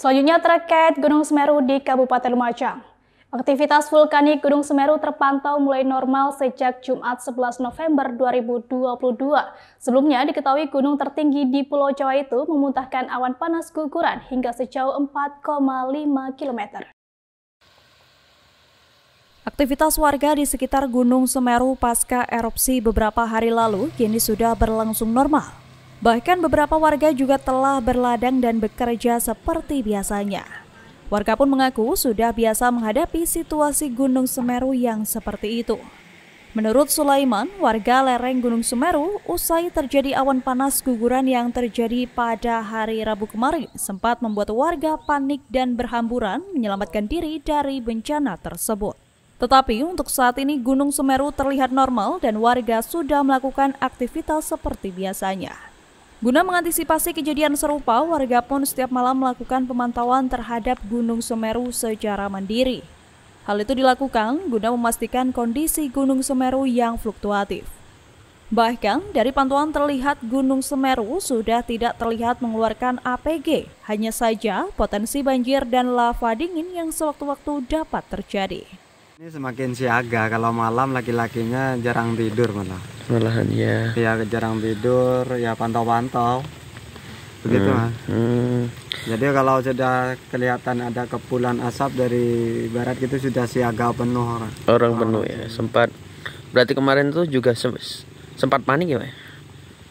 Selanjutnya terkait Gunung Semeru di Kabupaten Lumajang. Aktivitas vulkanik Gunung Semeru terpantau mulai normal sejak Jumat 11 November 2022. Sebelumnya diketahui gunung tertinggi di Pulau Jawa itu memuntahkan awan panas guguran hingga sejauh 4,5 km. Aktivitas warga di sekitar Gunung Semeru pasca erupsi beberapa hari lalu kini sudah berlangsung normal. Bahkan beberapa warga juga telah berladang dan bekerja seperti biasanya. Warga pun mengaku sudah biasa menghadapi situasi Gunung Semeru yang seperti itu. Menurut Sulaiman, warga lereng Gunung Semeru, usai terjadi awan panas guguran yang terjadi pada hari Rabu kemarin, sempat membuat warga panik dan berhamburan menyelamatkan diri dari bencana tersebut. Tetapi untuk saat ini Gunung Semeru terlihat normal dan warga sudah melakukan aktivitas seperti biasanya. Guna mengantisipasi kejadian serupa, warga pun setiap malam melakukan pemantauan terhadap Gunung Semeru secara mandiri. Hal itu dilakukan guna memastikan kondisi Gunung Semeru yang fluktuatif. Bahkan dari pantauan terlihat Gunung Semeru sudah tidak terlihat mengeluarkan APG, hanya saja potensi banjir dan lava dingin yang sewaktu-waktu dapat terjadi. Ini semakin siaga kalau malam laki-lakinya jarang tidur malah malahan ya ya jarang tidur ya pantau-pantau begitu hmm. hmm. jadi kalau sudah kelihatan ada kepulan asap dari barat itu sudah siaga penuh orang orang penuh ya sempat berarti kemarin tuh juga se sempat panik ya pak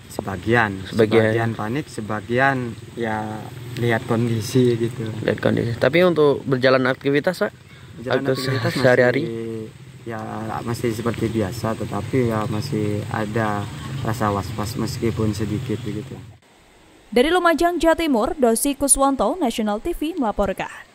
sebagian, sebagian sebagian panik sebagian ya lihat kondisi gitu lihat kondisi tapi untuk berjalan aktivitas pak aktivitas sehari-hari ya masih seperti biasa tetapi ya masih ada rasa was-was meskipun sedikit begitu. Dari Lumajang, Jawa Timur, Dosi Kuswanto, National TV melaporkan.